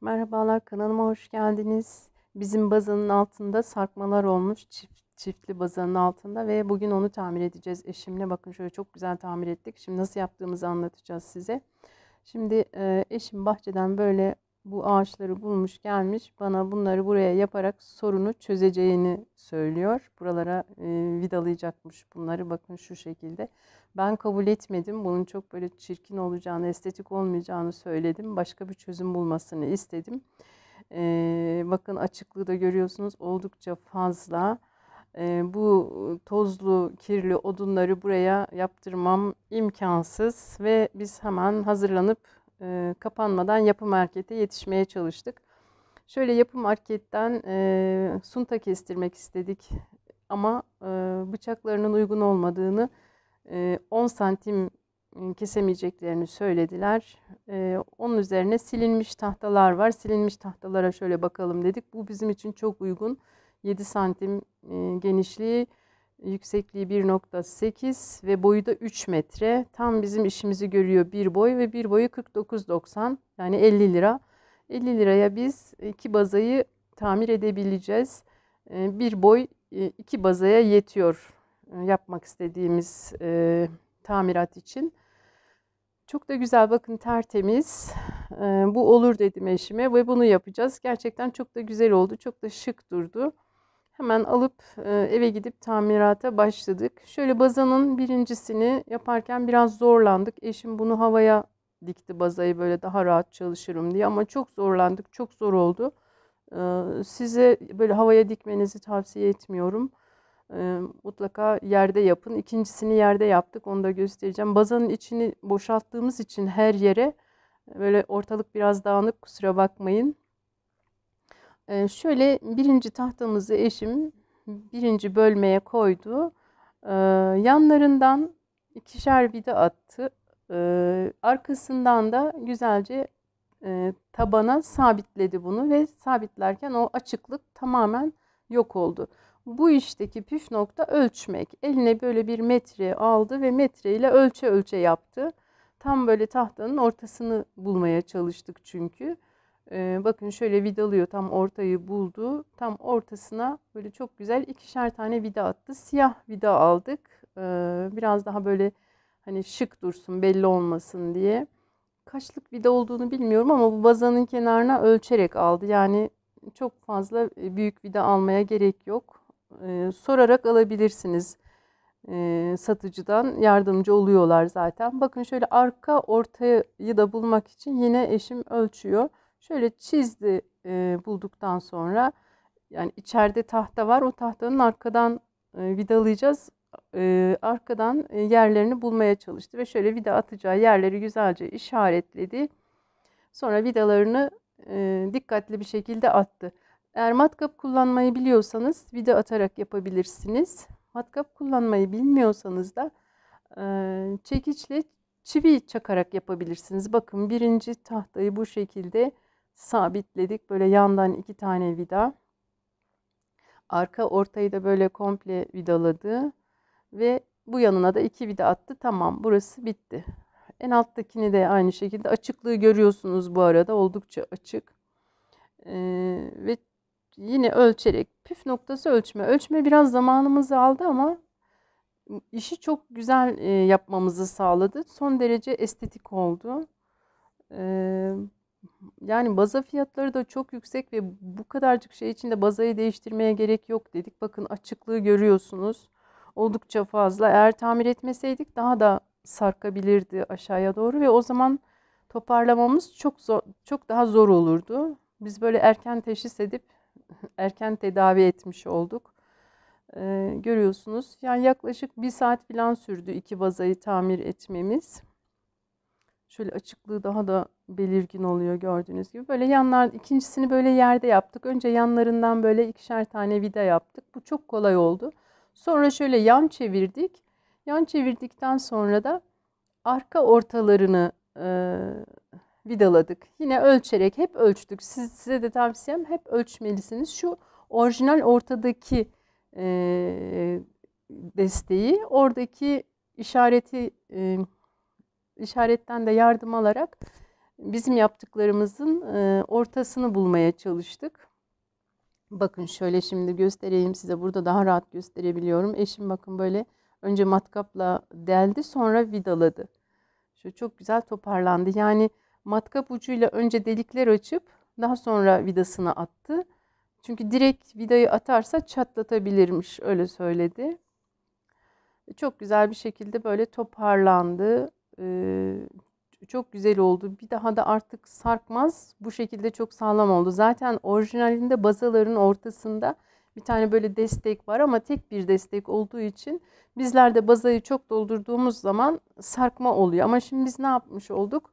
Merhabalar kanalıma hoş geldiniz. Bizim bazanın altında sarkmalar olmuş çift, çiftli bazanın altında ve bugün onu tamir edeceğiz eşimle. Bakın şöyle çok güzel tamir ettik. Şimdi nasıl yaptığımızı anlatacağız size. Şimdi e, eşim bahçeden böyle bu ağaçları bulmuş gelmiş bana bunları buraya yaparak sorunu çözeceğini söylüyor. Buralara e, vidalayacakmış bunları bakın şu şekilde. Ben kabul etmedim bunun çok böyle çirkin olacağını estetik olmayacağını söyledim. Başka bir çözüm bulmasını istedim. E, bakın açıklığı da görüyorsunuz oldukça fazla. E, bu tozlu kirli odunları buraya yaptırmam imkansız ve biz hemen hazırlanıp e, kapanmadan yapı markete yetişmeye çalıştık. Şöyle yapı marketten e, sunta kestirmek istedik ama e, bıçaklarının uygun olmadığını e, 10 santim kesemeyeceklerini söylediler. E, onun üzerine silinmiş tahtalar var. Silinmiş tahtalara şöyle bakalım dedik. Bu bizim için çok uygun. 7 santim e, genişliği Yüksekliği 1.8 ve boyu da 3 metre. Tam bizim işimizi görüyor bir boy ve bir boyu 49.90 yani 50 lira. 50 liraya biz iki bazayı tamir edebileceğiz. Ee, bir boy e, iki bazaya yetiyor e, yapmak istediğimiz e, tamirat için. Çok da güzel bakın tertemiz. Ee, bu olur dedim eşime ve bunu yapacağız. Gerçekten çok da güzel oldu. Çok da şık durdu. Hemen alıp e, eve gidip tamirata başladık. Şöyle bazanın birincisini yaparken biraz zorlandık. Eşim bunu havaya dikti bazayı böyle daha rahat çalışırım diye ama çok zorlandık. Çok zor oldu. E, size böyle havaya dikmenizi tavsiye etmiyorum. E, mutlaka yerde yapın. İkincisini yerde yaptık. Onu da göstereceğim. Bazanın içini boşalttığımız için her yere böyle ortalık biraz dağınık kusura bakmayın. Ee, şöyle birinci tahtamızı eşim birinci bölmeye koydu. E, yanlarından ikişer vida attı. Ee, arkasından da güzelce e, tabana sabitledi bunu ve sabitlerken o açıklık tamamen yok oldu. Bu işteki püf nokta ölçmek. Eline böyle bir metre aldı ve metreyle ölçe ölçe yaptı. Tam böyle tahtanın ortasını bulmaya çalıştık çünkü. Ee, bakın şöyle vidalıyor tam ortayı buldu. Tam ortasına böyle çok güzel ikişer tane vida attı. Siyah vida aldık. Ee, biraz daha böyle hani şık dursun belli olmasın diye. Kaçlık vida olduğunu bilmiyorum ama bu bazanın kenarına ölçerek aldı. Yani çok fazla e, büyük vida almaya gerek yok. Ee, sorarak alabilirsiniz e, satıcıdan yardımcı oluyorlar zaten. Bakın şöyle arka ortayı da bulmak için yine eşim ölçüyor. Şöyle çizdi e, bulduktan sonra yani içeride tahta var. O tahtanın arkadan e, vidalayacağız. E, arkadan e, yerlerini bulmaya çalıştı ve şöyle vida atacağı yerleri güzelce işaretledi. Sonra vidalarını e, dikkatli bir şekilde attı. Eğer matkap kullanmayı biliyorsanız vida atarak yapabilirsiniz. Matkap kullanmayı bilmiyorsanız da e, çekiçle çivi çakarak yapabilirsiniz. Bakın birinci tahtayı bu şekilde sabitledik. Böyle yandan iki tane vida. Arka ortayı da böyle komple vidaladı. Ve bu yanına da iki vida attı. Tamam burası bitti. En alttakini de aynı şekilde açıklığı görüyorsunuz bu arada. Oldukça açık. Ee, ve yine ölçerek püf noktası ölçme. Ölçme biraz zamanımızı aldı ama işi çok güzel e, yapmamızı sağladı. Son derece estetik oldu. Ee, yani baza fiyatları da çok yüksek ve bu kadarcık şey için de bazayı değiştirmeye gerek yok dedik. Bakın açıklığı görüyorsunuz. Oldukça fazla. Eğer tamir etmeseydik daha da sarkabilirdi aşağıya doğru ve o zaman toparlamamız çok zor, çok daha zor olurdu. Biz böyle erken teşhis edip erken tedavi etmiş olduk. Ee, görüyorsunuz. Yani yaklaşık bir saat falan sürdü iki bazayı tamir etmemiz. Şöyle açıklığı daha da belirgin oluyor gördüğünüz gibi. Böyle yanlar ikincisini böyle yerde yaptık. Önce yanlarından böyle ikişer tane vida yaptık. Bu çok kolay oldu. Sonra şöyle yan çevirdik. Yan çevirdikten sonra da arka ortalarını e, vidaladık. Yine ölçerek hep ölçtük. Siz, size de tavsiyem hep ölçmelisiniz. Şu orijinal ortadaki e, desteği oradaki işareti e, işaretten de yardım alarak bizim yaptıklarımızın e, ortasını bulmaya çalıştık. Bakın şöyle şimdi göstereyim size. Burada daha rahat gösterebiliyorum. Eşim bakın böyle önce matkapla deldi sonra vidaladı. Şu çok güzel toparlandı. Yani matkap ucuyla önce delikler açıp daha sonra vidasını attı. Çünkü direkt vidayı atarsa çatlatabilirmiş öyle söyledi. Çok güzel bir şekilde böyle toparlandı çok güzel oldu. Bir daha da artık sarkmaz. Bu şekilde çok sağlam oldu. Zaten orijinalinde bazaların ortasında bir tane böyle destek var ama tek bir destek olduğu için bizler de bazayı çok doldurduğumuz zaman sarkma oluyor. Ama şimdi biz ne yapmış olduk?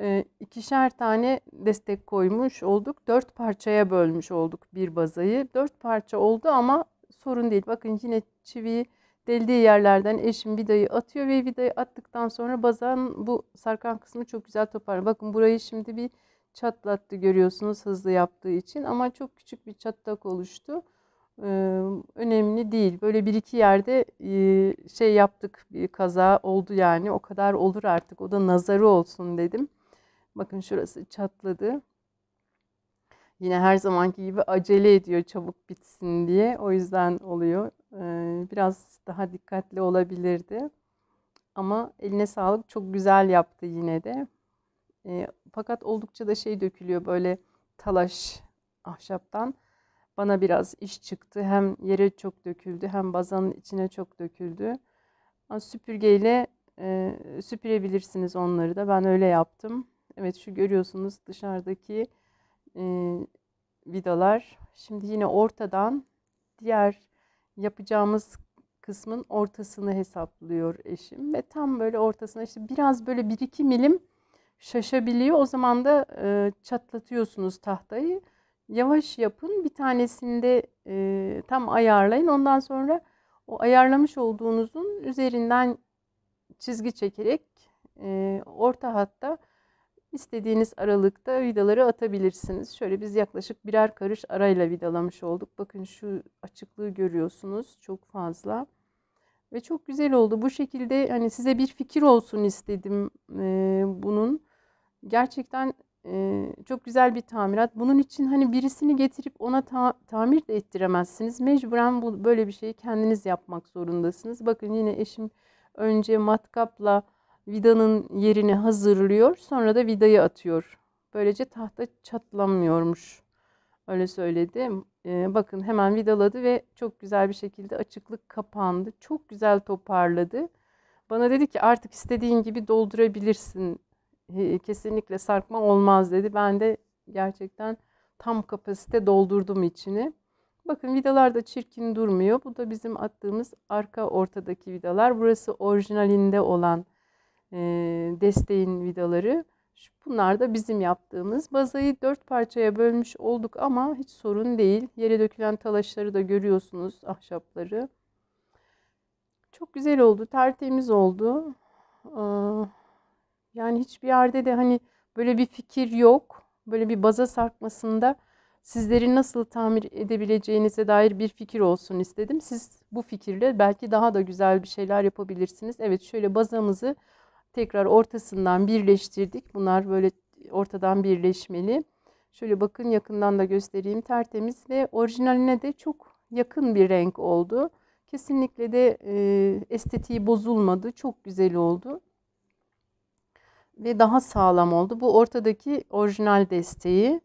Ee, ikişer tane destek koymuş olduk. Dört parçaya bölmüş olduk bir bazayı. Dört parça oldu ama sorun değil. Bakın yine çiviyi Deldiği yerlerden eşim vidayı atıyor ve vidayı attıktan sonra bazan bu sarkan kısmı çok güzel toparlıyor. Bakın burayı şimdi bir çatlattı görüyorsunuz hızlı yaptığı için ama çok küçük bir çatlak oluştu. Ee, önemli değil. Böyle bir iki yerde e, şey yaptık bir kaza oldu yani o kadar olur artık o da nazarı olsun dedim. Bakın şurası çatladı. Yine her zamanki gibi acele ediyor çabuk bitsin diye. O yüzden oluyor. Biraz daha dikkatli olabilirdi. Ama eline sağlık çok güzel yaptı yine de. fakat oldukça da şey dökülüyor böyle talaş ahşaptan. Bana biraz iş çıktı. Hem yere çok döküldü hem bazanın içine çok döküldü. süpürgeyle süpürebilirsiniz onları da. Ben öyle yaptım. Evet şu görüyorsunuz dışarıdaki vidalar. Şimdi yine ortadan diğer yapacağımız kısmın ortasını hesaplıyor eşim ve tam böyle ortasına işte biraz böyle 1-2 milim şaşabiliyor. O zaman da e, çatlatıyorsunuz tahtayı. Yavaş yapın. Bir tanesinde e, tam ayarlayın. Ondan sonra o ayarlamış olduğunuzun üzerinden çizgi çekerek e, orta hatta İstediğiniz aralıkta vidaları atabilirsiniz. Şöyle biz yaklaşık birer karış arayla vidalamış olduk. Bakın şu açıklığı görüyorsunuz çok fazla. Ve çok güzel oldu. Bu şekilde hani size bir fikir olsun istedim e, bunun. Gerçekten e, çok güzel bir tamirat. Bunun için hani birisini getirip ona ta tamir de ettiremezsiniz. Mecburen bu, böyle bir şeyi kendiniz yapmak zorundasınız. Bakın yine eşim önce matkapla vidanın yerini hazırlıyor. Sonra da vidayı atıyor. Böylece tahta çatlamıyormuş. Öyle söyledi. Ee, bakın hemen vidaladı ve çok güzel bir şekilde açıklık kapandı. Çok güzel toparladı. Bana dedi ki artık istediğin gibi doldurabilirsin. Ee, kesinlikle sarkma olmaz dedi. Ben de gerçekten tam kapasite doldurdum içini. Bakın vidalar da çirkin durmuyor. Bu da bizim attığımız arka ortadaki vidalar. Burası orijinalinde olan desteğin vidaları. Bunlar da bizim yaptığımız. Bazayı dört parçaya bölmüş olduk ama hiç sorun değil. Yere dökülen talaşları da görüyorsunuz, ahşapları. Çok güzel oldu, tertemiz oldu. Yani hiçbir yerde de hani böyle bir fikir yok. Böyle bir baza sarkmasında sizleri nasıl tamir edebileceğinize dair bir fikir olsun istedim. Siz bu fikirle belki daha da güzel bir şeyler yapabilirsiniz. Evet şöyle bazamızı tekrar ortasından birleştirdik. Bunlar böyle ortadan birleşmeli. Şöyle bakın yakından da göstereyim tertemiz ve orijinaline de çok yakın bir renk oldu. Kesinlikle de e, estetiği bozulmadı. Çok güzel oldu. Ve daha sağlam oldu. Bu ortadaki orijinal desteği.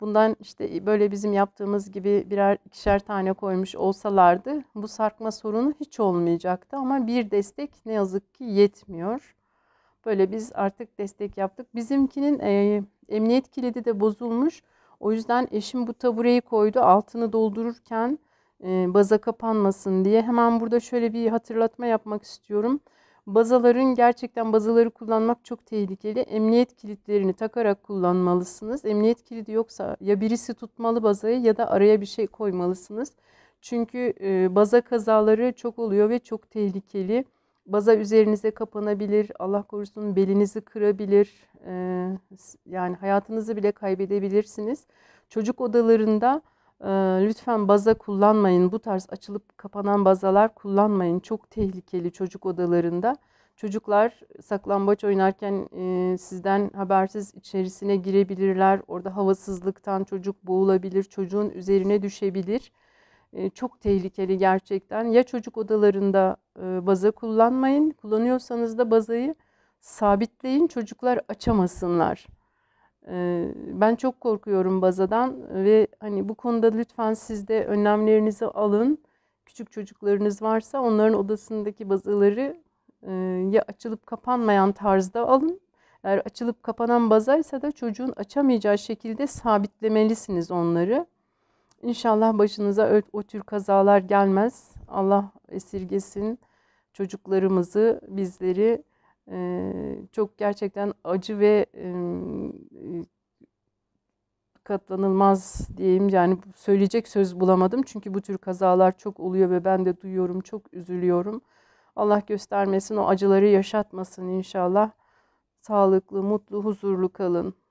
Bundan işte e, böyle bizim yaptığımız gibi birer ikişer tane koymuş olsalardı bu sarkma sorunu hiç olmayacaktı. Ama bir destek ne yazık ki yetmiyor. Böyle biz artık destek yaptık. Bizimkinin e, emniyet kilidi de bozulmuş. O yüzden eşim bu tabureyi koydu. Altını doldururken e, baza kapanmasın diye. Hemen burada şöyle bir hatırlatma yapmak istiyorum. Bazaların gerçekten bazaları kullanmak çok tehlikeli. Emniyet kilitlerini takarak kullanmalısınız. Emniyet kilidi yoksa ya birisi tutmalı bazayı ya da araya bir şey koymalısınız. Çünkü e, baza kazaları çok oluyor ve çok tehlikeli. Baza üzerinize kapanabilir, Allah korusun belinizi kırabilir, ee, yani hayatınızı bile kaybedebilirsiniz. Çocuk odalarında e, lütfen baza kullanmayın, bu tarz açılıp kapanan bazalar kullanmayın. Çok tehlikeli çocuk odalarında. Çocuklar saklambaç oynarken e, sizden habersiz içerisine girebilirler. Orada havasızlıktan çocuk boğulabilir, çocuğun üzerine düşebilir. Ee, çok tehlikeli gerçekten. Ya çocuk odalarında e, baza kullanmayın. Kullanıyorsanız da bazayı sabitleyin çocuklar açamasınlar. Ee, ben çok korkuyorum bazadan ve hani bu konuda lütfen siz de önlemlerinizi alın. Küçük çocuklarınız varsa onların odasındaki bazaları e, ya açılıp kapanmayan tarzda alın. Eğer açılıp kapanan bazaysa da çocuğun açamayacağı şekilde sabitlemelisiniz onları. İnşallah başınıza o tür kazalar gelmez. Allah esirgesin çocuklarımızı, bizleri ee, çok gerçekten acı ve e, katlanılmaz diyeyim. Yani söyleyecek söz bulamadım. Çünkü bu tür kazalar çok oluyor ve ben de duyuyorum, çok üzülüyorum. Allah göstermesin, o acıları yaşatmasın inşallah. Sağlıklı, mutlu, huzurlu kalın.